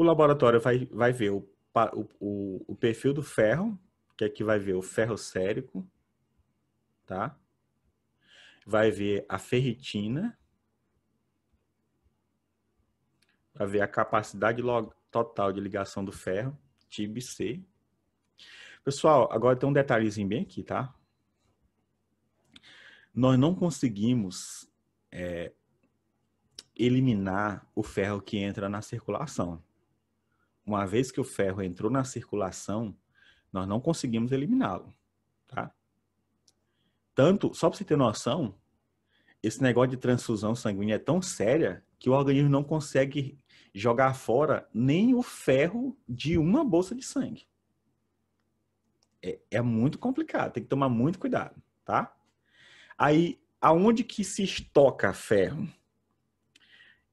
O laboratório vai, vai ver o, o, o perfil do ferro, que aqui é vai ver o ferro sérico, tá? Vai ver a ferritina, vai ver a capacidade total de ligação do ferro, TIB-C. Pessoal, agora tem um detalhezinho bem aqui, tá? Nós não conseguimos é, eliminar o ferro que entra na circulação uma vez que o ferro entrou na circulação, nós não conseguimos eliminá-lo, tá? Tanto, só para você ter noção, esse negócio de transfusão sanguínea é tão séria que o organismo não consegue jogar fora nem o ferro de uma bolsa de sangue. É, é muito complicado, tem que tomar muito cuidado, tá? Aí, aonde que se estoca ferro?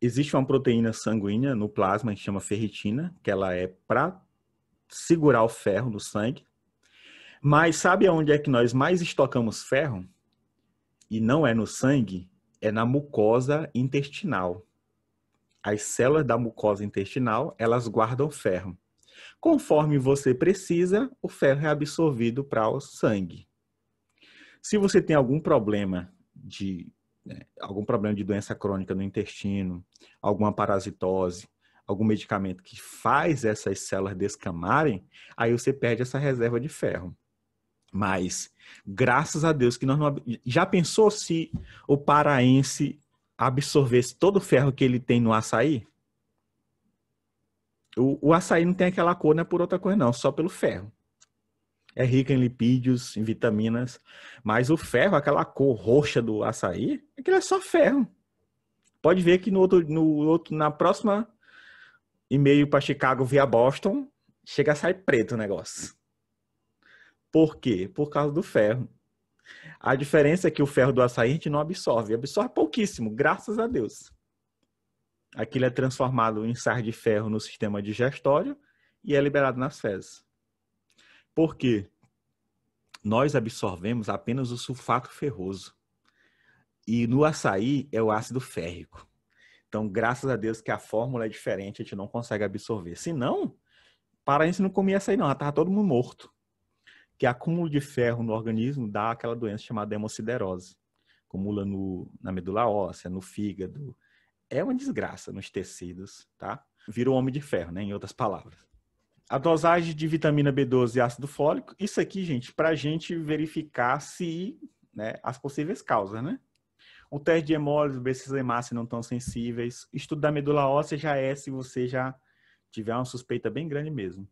existe uma proteína sanguínea no plasma que chama ferritina, que ela é para segurar o ferro no sangue. Mas sabe aonde é que nós mais estocamos ferro? E não é no sangue, é na mucosa intestinal. As células da mucosa intestinal, elas guardam ferro. Conforme você precisa, o ferro é absorvido para o sangue. Se você tem algum problema de é, algum problema de doença crônica no intestino, alguma parasitose, algum medicamento que faz essas células descamarem, aí você perde essa reserva de ferro. Mas, graças a Deus que nós não. Já pensou se o paraense absorvesse todo o ferro que ele tem no açaí? O, o açaí não tem aquela cor, não é por outra coisa, não, só pelo ferro é rica em lipídios, em vitaminas, mas o ferro, aquela cor roxa do açaí, aquilo é só ferro. Pode ver que no outro, no outro, na próxima e-mail para Chicago via Boston, chega a sair preto o negócio. Por quê? Por causa do ferro. A diferença é que o ferro do açaí a gente não absorve, absorve pouquíssimo, graças a Deus. Aquilo é transformado em sar de ferro no sistema digestório e é liberado nas fezes. Porque nós absorvemos apenas o sulfato ferroso. E no açaí é o ácido férrico. Então, graças a Deus que a fórmula é diferente, a gente não consegue absorver. Se não, gente não comia açaí não, já tava todo mundo morto. Que acúmulo de ferro no organismo dá aquela doença chamada hemociderose. Acumula no, na medula óssea, no fígado. É uma desgraça nos tecidos, tá? Vira o homem de ferro, né? Em outras palavras a dosagem de vitamina B12 e ácido fólico, isso aqui, gente, para a gente verificar se né, as possíveis causas, né? O teste de hemólise, ver se as hemácias não estão sensíveis. Estudo da medula óssea já é se você já tiver uma suspeita bem grande mesmo.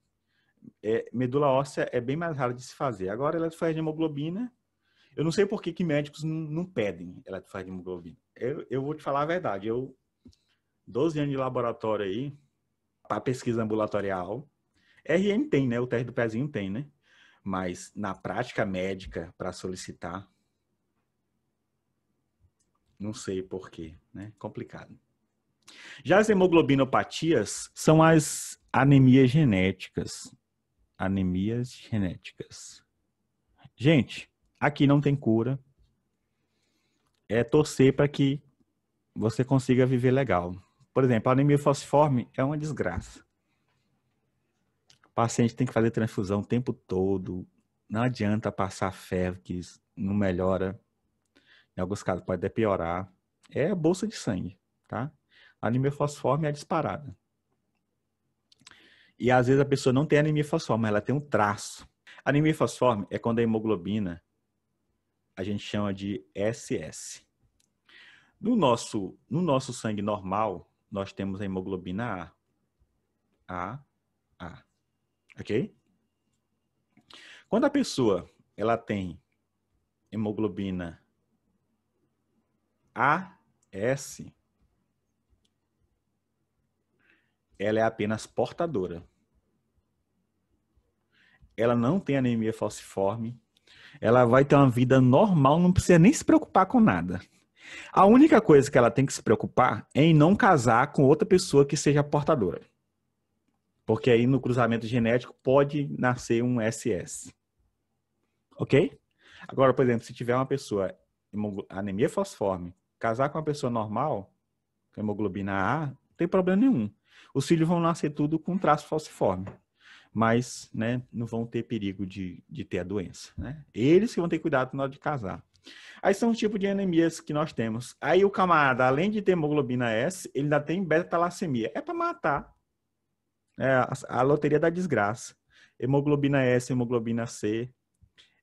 É, medula óssea é bem mais raro de se fazer. Agora, eletrofaz de hemoglobina, eu não sei por que, que médicos não pedem eletrofaz de hemoglobina. Eu, eu vou te falar a verdade. Eu, 12 anos de laboratório aí, para pesquisa ambulatorial, RN tem, né? O teste do pezinho tem, né? Mas na prática médica, para solicitar, não sei porquê, né? Complicado. Já as hemoglobinopatias são as anemias genéticas. Anemias genéticas. Gente, aqui não tem cura. É torcer para que você consiga viver legal. Por exemplo, a anemia falciforme é uma desgraça paciente tem que fazer transfusão o tempo todo. Não adianta passar ferro que não melhora. Em alguns casos pode até piorar. É a bolsa de sangue, tá? A anemia fosforme é disparada. E às vezes a pessoa não tem anemia fosforme, ela tem um traço. anemia fosforme é quando a hemoglobina a gente chama de SS. No nosso, no nosso sangue normal, nós temos a hemoglobina A. A, A. Ok? Quando a pessoa ela tem hemoglobina AS, ela é apenas portadora. Ela não tem anemia falciforme. Ela vai ter uma vida normal, não precisa nem se preocupar com nada. A única coisa que ela tem que se preocupar é em não casar com outra pessoa que seja portadora. Porque aí no cruzamento genético pode nascer um SS. Ok? Agora, por exemplo, se tiver uma pessoa anemia fosforme, casar com uma pessoa normal, com hemoglobina A, não tem problema nenhum. Os filhos vão nascer tudo com traço falciforme. Mas né, não vão ter perigo de, de ter a doença. Né? Eles que vão ter cuidado na hora de casar. Aí são os tipos de anemias que nós temos. Aí o camarada, além de ter hemoglobina S, ele ainda tem beta-talassemia. É para matar. É a, loteria da desgraça. Hemoglobina S, hemoglobina C,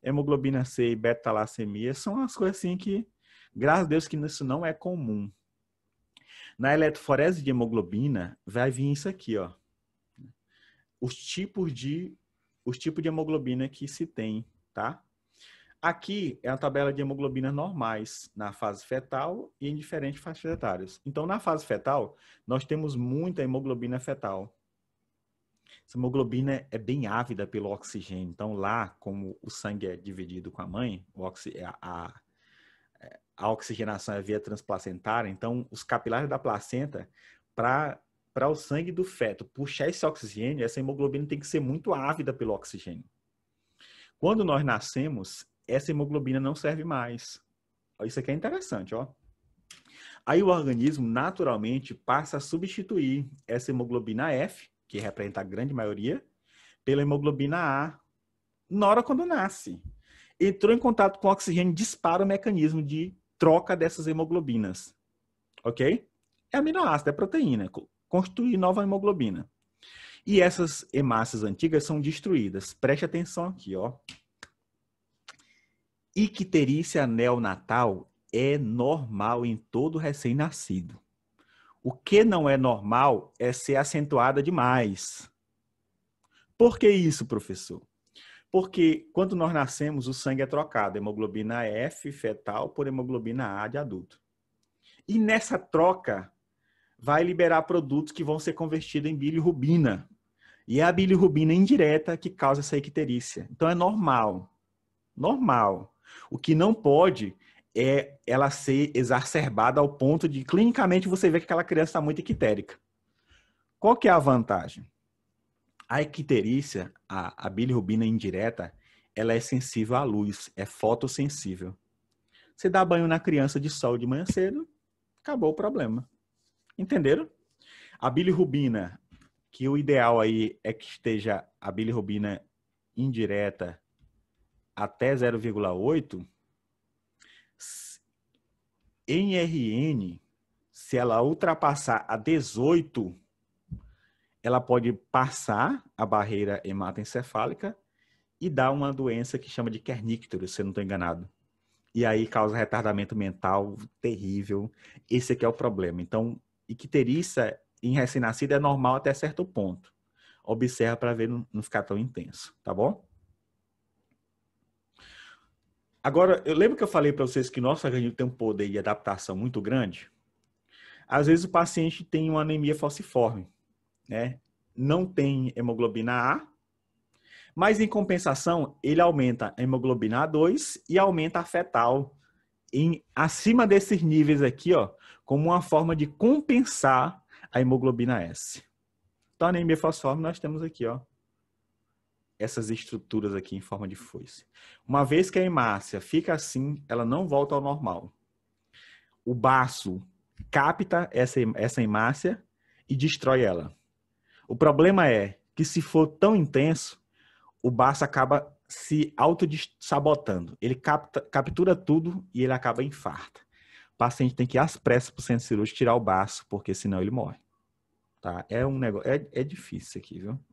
hemoglobina C e beta-talassemia são as coisas assim que, graças a Deus, que isso não é comum. Na eletroforese de hemoglobina, vai vir isso aqui, ó. Os tipos de, os tipos de hemoglobina que se tem, tá? Aqui é a tabela de hemoglobina normais na fase fetal e em diferentes faixas etárias. Então, na fase fetal, nós temos muita hemoglobina fetal. Essa hemoglobina é bem ávida pelo oxigênio. Então, lá, como o sangue é dividido com a mãe, é a, a, é, a oxigenação é via transplacentária, então os capilares da placenta, para para o sangue do feto puxar esse oxigênio, essa hemoglobina tem que ser muito ávida pelo oxigênio. Quando nós nascemos, essa hemoglobina não serve mais. Isso aqui é interessante, ó. Aí o organismo naturalmente passa a substituir essa hemoglobina F que representa a grande maioria, pela hemoglobina A na hora quando nasce. Entrou em contato com oxigênio, dispara o mecanismo de troca dessas hemoglobinas. Ok? É aminoácido, é proteína. Construir nova hemoglobina. E essas hemácias antigas são destruídas. Preste atenção aqui, ó. Icterícia neonatal é normal em todo recém-nascido. O que não é normal é ser acentuada demais. Por que isso, professor? Porque quando nós nascemos, o sangue é trocado, hemoglobina F fetal por hemoglobina A de adulto. E nessa troca, vai liberar produtos que vão ser convertidos em bilirrubina. E é a bilirrubina indireta que causa essa icterícia. Então é normal. Normal. O que não pode é ela ser exacerbada ao ponto de clinicamente você ver que aquela criança está muito equitérica. Qual que é a vantagem? A equiterícia, a, a bilirrubina indireta, ela é sensível à luz, é fotossensível. Você dá banho na criança de sol de manhã cedo, acabou o problema. Entenderam? A bilirrubina, que o ideal aí é que esteja a bilirrubina indireta até 0,8, em RN, se ela ultrapassar a 18, ela pode passar a barreira hematoencefálica e dar uma doença que chama de Kernicterus, se eu não estou enganado. E aí causa retardamento mental terrível. Esse aqui é o problema. Então, icterícia em recém-nascido é normal até certo ponto. Observa para ver não ficar tão intenso, tá bom? Agora, eu lembro que eu falei para vocês que o nosso organismo tem um poder de adaptação muito grande. Às vezes o paciente tem uma anemia falciforme, né? Não tem hemoglobina A, mas em compensação, ele aumenta a hemoglobina A2 e aumenta a fetal em acima desses níveis aqui, ó, como uma forma de compensar a hemoglobina S. Então, a anemia falciforme nós temos aqui, ó, essas estruturas aqui em forma de foice. Uma vez que a hemácia fica assim, ela não volta ao normal. O baço capta essa, essa hemácia e destrói ela. O problema é que se for tão intenso, o baço acaba se auto-sabotando. Ele capta, captura tudo e ele acaba infarta. O paciente tem que ir às pressas para o centro cirúrgico tirar o baço, porque senão ele morre. Tá? É um negócio... É, é difícil aqui, viu?